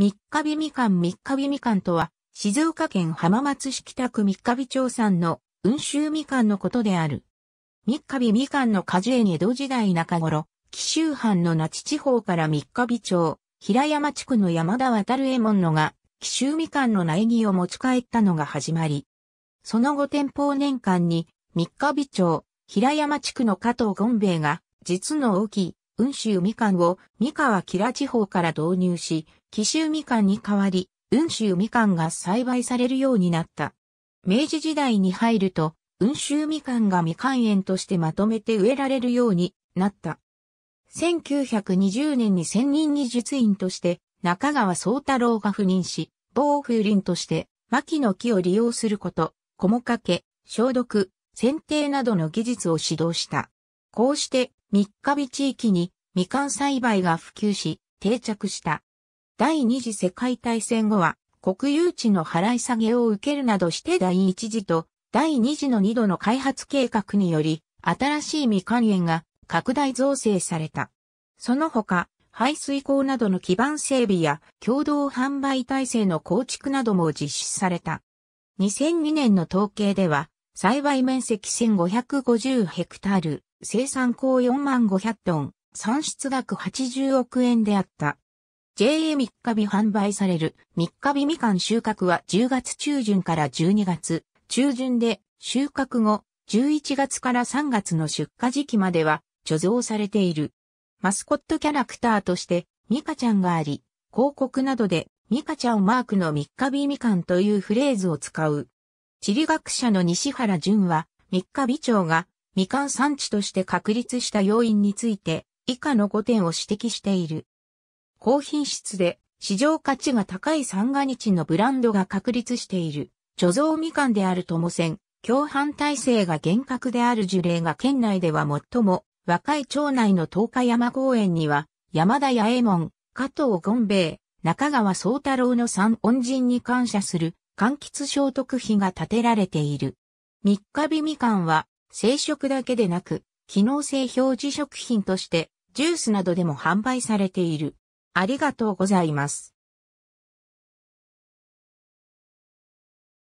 三日日みかん三日日みかんとは、静岡県浜松市北区三日日町産の温州みかんのことである。三日日みかんの果樹園江戸時代中頃、紀州藩の那智地方から三日日町、平山地区の山田渡右衛門のが、紀州みかんの苗木を持ち帰ったのが始まり。その後天保年間に、三日日町、平山地区の加藤権兵衛が、実の大きい温州みかんを三河キラ地方から導入し、紀州みかんに代わり、温州みかんが栽培されるようになった。明治時代に入ると、温州みかんがみかん園としてまとめて植えられるようになった。1920年に専任技術員として中川宗太郎が赴任し、防風林として牧の木を利用すること、小もかけ、消毒、剪定などの技術を指導した。こうして三日日地域にみかん栽培が普及し、定着した。第二次世界大戦後は、国有地の払い下げを受けるなどして第一次と第二次の二度の開発計画により、新しいみかん園が拡大造成された。その他、排水口などの基盤整備や共同販売体制の構築なども実施された。2002年の統計では、栽培面積1550ヘクタール、生産高4万500トン、産出額80億円であった。JA3 日日販売される3日日みかん収穫は10月中旬から12月中旬で収穫後11月から3月の出荷時期までは貯蔵されている。マスコットキャラクターとしてミカちゃんがあり、広告などでミカちゃんマークの3日日みかんというフレーズを使う。地理学者の西原淳は3日日町がみかん産地として確立した要因について、以下の5点を指摘している。高品質で市場価値が高い三が日のブランドが確立している。貯蔵みかんであるともせん、共犯体制が厳格である樹齢が県内では最も若い町内の東日山公園には、山田八右衛門、加藤権兵衛、中川宗太郎の三恩人に感謝する柑橘消毒費が建てられている。三日日みかんは生食だけでなく、機能性表示食品として、ジュースなどでも販売されている。ありがとうございます。